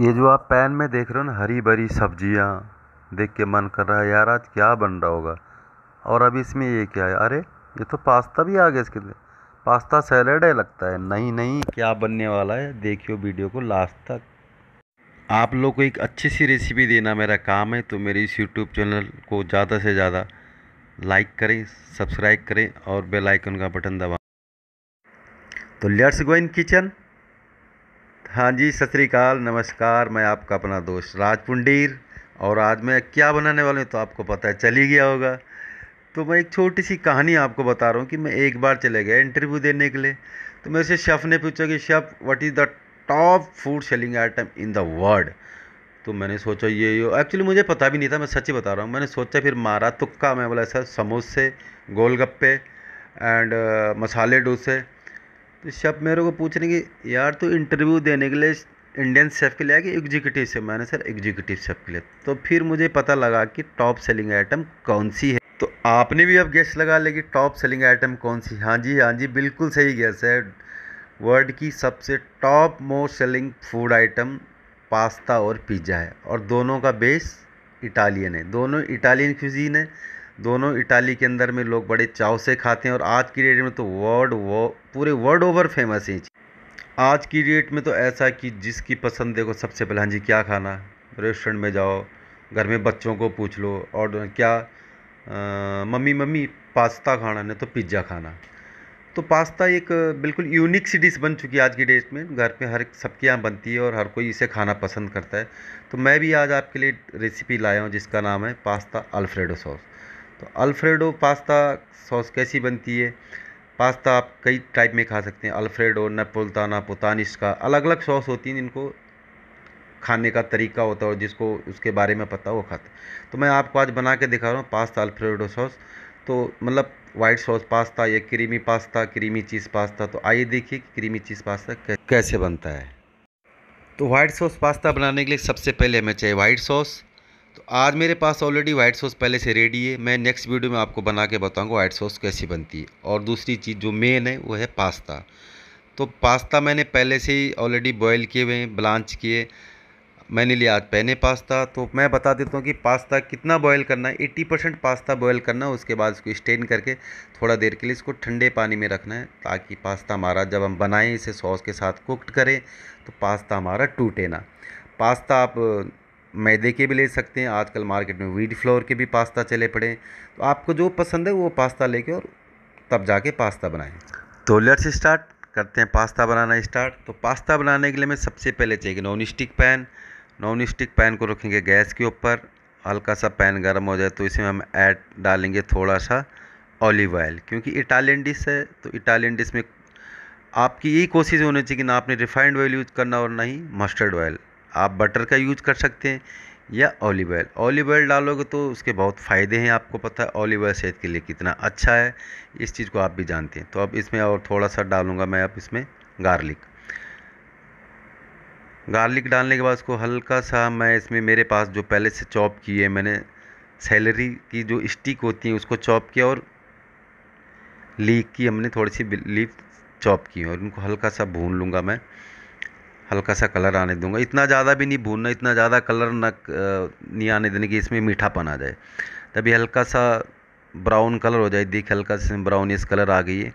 ये जो आप पैन में देख रहे हो ना हरी भरी सब्जियाँ देख के मन कर रहा है यार आज क्या बन रहा होगा और अब इसमें ये क्या है अरे ये तो पास्ता भी आ गया इसके लिए पास्ता सैलेड है लगता है नहीं नहीं क्या बनने वाला है देखियो वीडियो को लास्ट तक आप लोग को एक अच्छी सी रेसिपी देना मेरा काम है तो मेरे इस यूट्यूब चैनल को ज़्यादा से ज़्यादा लाइक करें सब्सक्राइब करें और बेलाइकन का बटन दबाएँ तो लेट्स गो इन किचन हाँ जी सत श्रीकाल नमस्कार मैं आपका अपना दोस्त राज पुंडीर और आज मैं क्या बनाने वाला हूँ तो आपको पता है चल ही गया होगा तो मैं एक छोटी सी कहानी आपको बता रहा हूँ कि मैं एक बार चले गया इंटरव्यू देने के लिए तो मेरे से शेफ़ ने पूछा कि chef what is the top food selling item in the world तो मैंने सोचा ये एक्चुअली मुझे पता भी नहीं था मैं सच्ची बता रहा हूँ मैंने सोचा फिर मारा तुक्का मैं बोला सर समोसे गोलगप्पे एंड मसाले डोसे शब मेरे को पूछ रहे कि यार तो इंटरव्यू देने के लिए इंडियन सेफ के लिए आया कि एग्जीक्यूटिव से मैंने सर एग्जीक्यूटिव सेफ के लिए तो फिर मुझे पता लगा कि टॉप सेलिंग आइटम कौन सी है तो आपने भी अब गेस्ट लगा लेगी टॉप सेलिंग आइटम कौन सी हाँ जी हाँ जी बिल्कुल सही गैस है वर्ल्ड की सबसे top most selling food item pasta और पिज़्ज़ा है और दोनों का बेस इटालियन है दोनों इटालियन क्यूजीन है दोनों इटाली के अंदर में लोग बड़े चाव से खाते हैं और आज की डेट में तो वर्ल्ड वो पूरे वर्ल्ड ओवर फेमस है आज की डेट में तो ऐसा कि जिसकी पसंद देखो सबसे पहले हाँ जी क्या खाना रेस्टोरेंट में जाओ घर में बच्चों को पूछ लो और क्या आ, मम्मी मम्मी पास्ता खाना नहीं तो पिज्ज़ा खाना तो पास्ता एक बिल्कुल यूनिक सी डिश बन चुकी है आज की डेट में घर पे हर सबके यहाँ बनती है और हर कोई इसे खाना पसंद करता है तो मैं भी आज आपके लिए रेसिपी लाया हूँ जिसका नाम है पास्ता अल्फ्रेडो सॉस तो अल्फ्रेडो पास्ता सॉस कैसी बनती है पास्ता आप कई टाइप में खा सकते हैं अल्फ्रेडो पोतानिश का अलग अलग सॉस होती हैं जिनको खाने का तरीका होता है और जिसको उसके बारे में पता वो खाते तो मैं आपको आज बना के दिखा रहा हूँ पास्ता अल्फ्रेडो सॉस तो मतलब वाइट सॉस पास्ता या creamy pasta creamy cheese pasta तो आइए देखिए कि क्रीमी चीज़ पास्ता कैसे बनता है तो वाइट सॉस पास्ता बनाने के लिए सबसे पहले हमें चाहिए वाइट सॉस तो आज मेरे पास ऑलरेडी वाइट सॉस पहले से रेडी है मैं नेक्स्ट वीडियो में आपको बना के बताऊँगा वाइट सॉस कैसी बनती है और दूसरी चीज़ जो मेन है वो है पास्ता तो पास्ता मैंने पहले से ही ऑलरेडी बॉयल किए हुए हैं ब्लांच किए मैंने लिया आज पहने पास्ता तो मैं बता देता हूँ कि पास्ता कितना बॉयल करना है एट्टी परसेंट पास्ता बॉयल करना है उसके बाद इसको स्टेन करके थोड़ा देर के लिए इसको ठंडे पानी में रखना है ताकि पास्ता हमारा जब हम बनाएं इसे सॉस के साथ कुकड करें तो पास्ता हमारा टूटे ना पास्ता आप मैदे के भी ले सकते हैं आजकल मार्केट में व्हीट फ्लोर के भी पास्ता चले पड़े तो आपको जो पसंद है वो पास्ता लेके और तब जाके पास्ता बनाएं तो लेट्स स्टार्ट करते हैं पास्ता बनाना स्टार्ट तो पास्ता बनाने के लिए हमें सबसे पहले चाहिए non stick pan non stick pan को रखेंगे गैस के ऊपर हल्का सा पैन गर्म हो जाए तो इसमें हम ऐड डालेंगे थोड़ा सा ऑलिव ऑयल क्योंकि इटालियन डिश है तो इटालियन डिश में आपकी यही कोशिश होनी चाहिए कि ना आपने रिफाइंड ऑयल यूज़ करना और ना ही मस्टर्ड ऑयल आप बटर का यूज कर सकते हैं या ऑलिव ऑयल ऑलिव ऑयल डालोगे तो उसके बहुत फ़ायदे हैं आपको पता है ऑलिव ऑयल सेहत के लिए कितना अच्छा है इस चीज़ को आप भी जानते हैं तो अब इसमें और थोड़ा सा डालूंगा मैं अब इसमें गार्लिक गार्लिक डालने के बाद उसको हल्का सा मैं इसमें मेरे पास जो पहले से चॉप किए मैंने सैलरी की जो स्टिक होती है उसको चॉप किया और लीक की हमने थोड़ी सी लीफ चॉप की और उनको हल्का सा भून लूँगा मैं हल्का सा कलर आने दूंगा इतना ज़्यादा भी नहीं भूनना इतना ज़्यादा कलर न नहीं आने देने कि इसमें मीठापन आ जाए तभी हल्का सा ब्राउन कलर हो जाए देखिए हल्का सा इस कलर आ गई है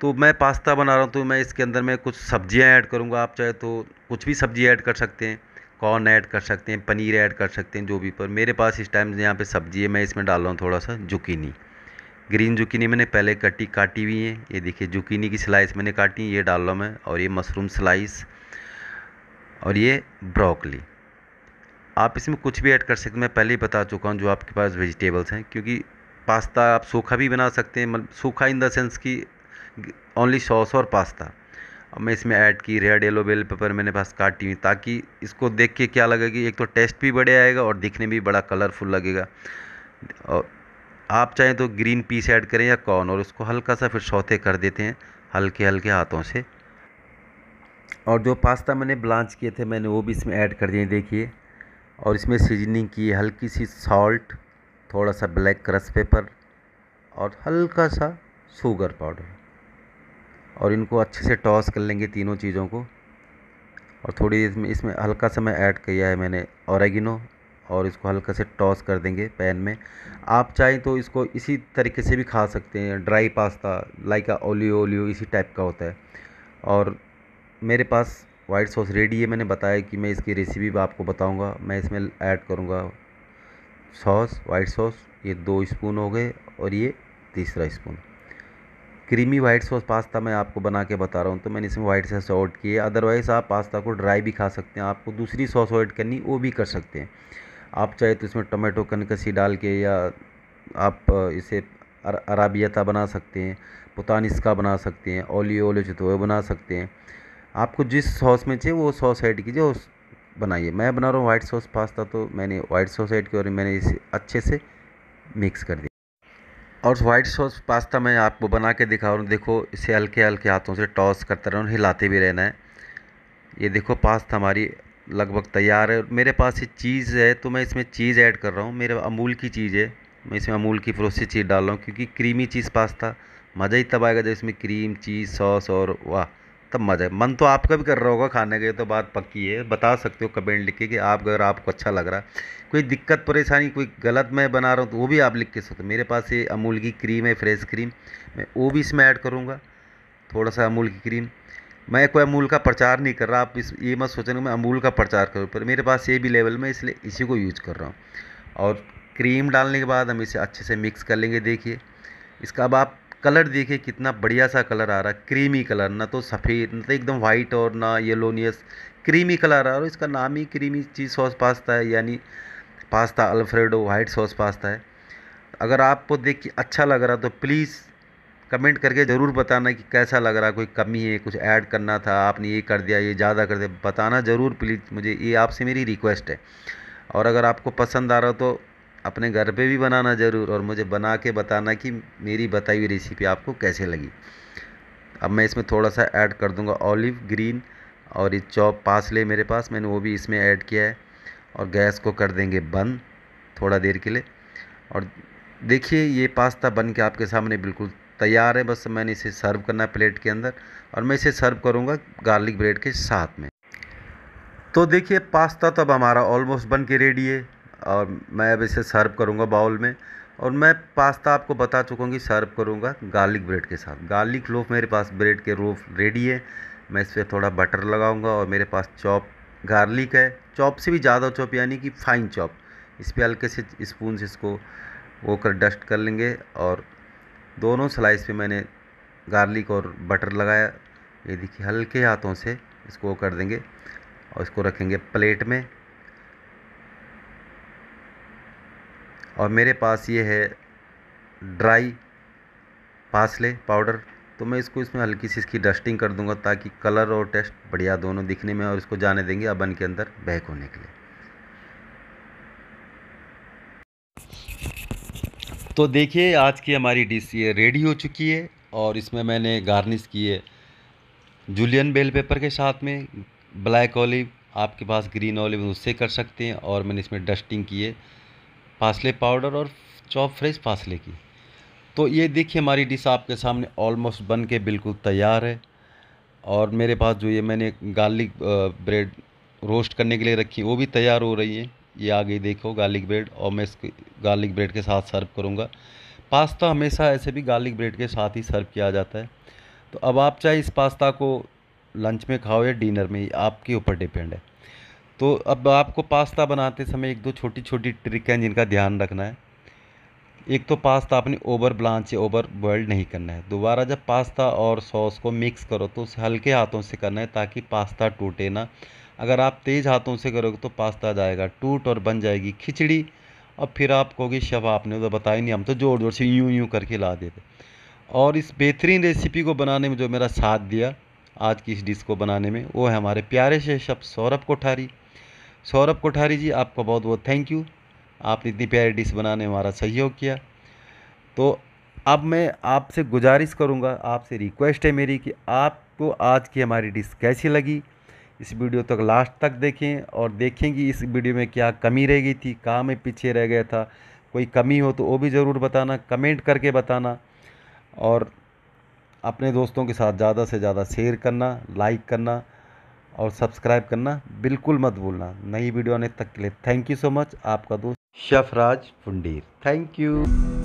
तो मैं पास्ता बना रहा हूँ तो मैं इसके अंदर मैं कुछ सब्जियाँ ऐड करूँगा आप चाहे तो कुछ भी सब्जी ऐड कर सकते हैं कॉर्न ऐड कर सकते हैं पनीर ऐड कर सकते हैं जो भी पर मेरे पास इस टाइम यहाँ पर सब्जी है मैं इसमें डाल रहा हूँ थोड़ा सा जुकीनी ग्रीन जुकीनी मैंने पहले कटी काटी हुई है ये देखिए जुकीनी की स्लाइस मैंने काटी ये डाल रहा हूँ मैं और ये मशरूम स्लाइस और ये ब्रोकली आप इसमें कुछ भी ऐड कर सकते हैं मैं पहले ही बता चुका हूँ जो आपके पास वेजिटेबल्स हैं क्योंकि पास्ता आप सूखा भी बना सकते हैं मतलब सूखा इन देंस कि ओनली सॉस और पास्ता अब मैं इसमें ऐड की रेड येलो बेल पेपर मैंने पास काटी हुई ताकि इसको देख के क्या लगेगा एक तो टेस्ट भी बढ़िया आएगा और दिखने भी बड़ा कलरफुल लगेगा और आप चाहें तो ग्रीन पीस ऐड करें या कॉर्न और उसको हल्का सा फिर सौते कर देते हैं हल्के हल्के हाथों से और जो पास्ता मैंने ब्लांच किए थे मैंने वो भी इसमें ऐड कर दिए देखिए और इसमें सीजनिंग की हल्की सी सॉल्ट थोड़ा सा ब्लैक क्रस पेपर और हल्का सा शुगर पाउडर और इनको अच्छे से टॉस कर लेंगे तीनों चीज़ों को और थोड़ी इसमें इसमें हल्का सा मैं ऐड किया है मैंने औरगिनो और इसको हल्का से टॉस कर देंगे पैन में आप चाहें तो इसको इसी तरीके से भी खा सकते हैं dry pasta like olio olio इसी टाइप का होता है और मेरे पास वाइट सॉस रेडी है मैंने बताया कि मैं इसकी रेसिपी भी आपको बताऊंगा मैं इसमें ऐड करूंगा सॉस वाइट सॉस ये दो स्पून हो गए और ये तीसरा spoon creamy white sauce pasta मैं आपको बना के बता रहा हूँ तो मैंने इसमें वाइट सॉस ऐड किए अदरवाइज़ आप पास्ता को ड्राई भी खा सकते हैं आपको दूसरी सॉस ऐड करनी वो भी कर सकते हैं आप चाहे तो इसमें टमाटो कनकसी डाल के या आप इसे अराबियता बना सकते हैं पुतानिस्का बना सकते हैं ओलियो ओलियो चितोए बना सकते हैं आपको जिस सॉस में चाहिए वो सॉस ऐड कीजिए और बनाइए मैं बना रहा हूँ वाइट सॉस पास्ता तो मैंने वाइट सॉस ऐड किया और मैंने इसे अच्छे से मिक्स कर दिया और वाइट सॉस पास्ता मैं आपको बना के दिखा रहा हूँ देखो इसे हल्के हल्के हाथों से टॉस करते रहना हिलाते भी रहना है ये देखो पास्ता हमारी लगभग तैयार है मेरे पास ये चीज़ है तो मैं इसमें चीज़ ऐड कर रहा हूँ मेरे अमूल की चीज़ है मैं इसमें अमूल की फ्रोसी चीज़ डाल रहा हूँ क्योंकि क्रीमी चीज़ पास्ता मज़ा ही तब आएगा जब इसमें क्रीम चीज़ सॉस और वाह तब मज़ा मन तो आपका भी कर रहा होगा खाने के तो बात पक्की है बता सकते हो कमेंट लिख के कि आप अगर आपको अच्छा लग रहा है कोई दिक्कत परेशानी कोई गलत मैं बना रहा हूँ तो वो भी आप लिख के सकते मेरे पास ये अमूल की क्रीम है फ्रेश क्रीम मैं वो भी इसमें ऐड करूँगा थोड़ा सा अमूल की क्रीम मैं कोई अमूल का प्रचार नहीं कर रहा आप इस ये मत सोचें मैं अमूल का प्रचार करूँ पर मेरे पास ये भी लेवल में इसलिए इसी को यूज कर रहा हूँ और क्रीम डालने के बाद हम इसे अच्छे से मिक्स कर लेंगे देखिए इसका अब आप कलर देखिए कितना बढ़िया सा कलर आ रहा है क्रीमी कलर ना तो सफ़ेद ना तो एकदम वाइट और ना येलोनियस क्रीमी कलर आ रहा है और इसका नाम ही क्रीमी चीज़ सॉस पास्ता है यानी pasta Alfredo white sauce pasta है अगर आपको देख के अच्छा लग रहा तो प्लीज़ कमेंट करके ज़रूर बताना कि कैसा लग रहा कोई कमी है कुछ ऐड करना था आपने ये कर दिया ये ज़्यादा कर दिया बताना ज़रूर प्लीज़ मुझे ये आपसे मेरी रिक्वेस्ट है और अगर आपको पसंद आ रहा तो अपने घर पे भी बनाना ज़रूर और मुझे बना के बताना कि मेरी बताई हुई रेसिपी आपको कैसे लगी अब मैं इसमें थोड़ा सा ऐड कर दूंगा ऑलिव ग्रीन और ये चॉप पासले मेरे पास मैंने वो भी इसमें ऐड किया है और गैस को कर देंगे बंद थोड़ा देर के लिए और देखिए ये पास्ता बन के आपके सामने बिल्कुल तैयार है बस मैंने इसे सर्व करना प्लेट के अंदर और मैं इसे सर्व करूँगा गार्लिक ब्रेड के साथ में तो देखिए पास्ता तो अब हमारा ऑलमोस्ट बन के रेडी है और मैं अब इसे सर्व करूँगा बाउल में और मैं पास्ता आपको बता चुका हूँ कि सर्व करूँगा गार्लिक ब्रेड के साथ गार्लिक लोफ मेरे पास ब्रेड के रोफ रेडी है मैं इस पर थोड़ा बटर लगाऊँगा और मेरे पास चॉप गार्लिक है चॉप से भी ज़्यादा चॉप यानी कि फाइन चॉप इस पर हल्के से स्पून से इसको वो कर डस्ट कर लेंगे और दोनों स्लाइस पे मैंने गार्लिक और बटर लगाया ये देखिए हल्के हाथों से इसको वो कर देंगे और इसको रखेंगे प्लेट में और मेरे पास ये है ड्राई पासले पाउडर तो मैं इसको इसमें हल्की सी इसकी डस्टिंग कर दूंगा ताकि कलर और टेस्ट बढ़िया दोनों दिखने में और इसको जाने देंगे अबन के अंदर बहक होने के लिए तो देखिए आज की हमारी डिश ये रेडी हो चुकी है और इसमें मैंने गार्निश की है जूलियन बेल पेपर के साथ में ब्लैक ऑलिव आपके पास ग्रीन ऑलिव उससे कर सकते हैं और मैंने इसमें डस्टिंग की है पासले पाउडर और चॉप फ्रेश पासले की तो ये देखिए हमारी डिश आपके सामने ऑलमोस्ट बन के बिल्कुल तैयार है और मेरे पास जो ये मैंने गार्लिक ब्रेड रोस्ट करने के लिए रखी वो भी तैयार हो रही है ये आगे देखो गार्लिक ब्रेड और मैं इसके गार्लिक ब्रेड के साथ सर्व करूँगा पास्ता हमेशा ऐसे भी गार्लिक ब्रेड के साथ ही सर्व किया जाता है तो अब आप चाहे इस पास्ता को लंच में खाओ या डिनर में आपके ऊपर डिपेंड है तो अब आपको पास्ता बनाते समय एक दो छोटी छोटी ट्रिक हैं जिनका ध्यान रखना है एक तो पास्ता आपने ओवर ब्लांच या ओवर बॉयल्ड नहीं करना है दोबारा जब पास्ता और सॉस को मिक्स करो तो उसे हल्के हाथों से करना है ताकि पास्ता टूटे ना अगर आप तेज़ हाथों से करोगे तो पास्ता जाएगा टूट और बन जाएगी खिचड़ी और फिर आप कहोगे शव आपने तो बताया नहीं हम तो ज़ोर ज़ोर से यूं यूं करके ला देते और इस बेहतरीन रेसिपी को बनाने में जो मेरा साथ दिया आज की इस डिश को बनाने में वो है हमारे प्यारे से शब सौरभ कोठारी सौरभ कोठारी जी आपका बहुत बहुत थैंक यू आपने इतनी प्यारी डिश बनाने हमारा सहयोग किया तो अब मैं आपसे गुजारिश करूँगा आपसे रिक्वेस्ट है मेरी कि आपको आज की हमारी डिश कैसी लगी इस वीडियो तक लास्ट तक देखें और देखें कि इस वीडियो में क्या कमी रह गई थी कहाँ में पीछे रह गया था कोई कमी हो तो वो भी ज़रूर बताना कमेंट करके बताना और अपने दोस्तों के साथ ज़्यादा से ज़्यादा शेयर करना लाइक करना और सब्सक्राइब करना बिल्कुल मत भूलना नई वीडियो आने तक के लिए थैंक यू सो मच आपका दोस्त शफराज फुंडीर थैंक यू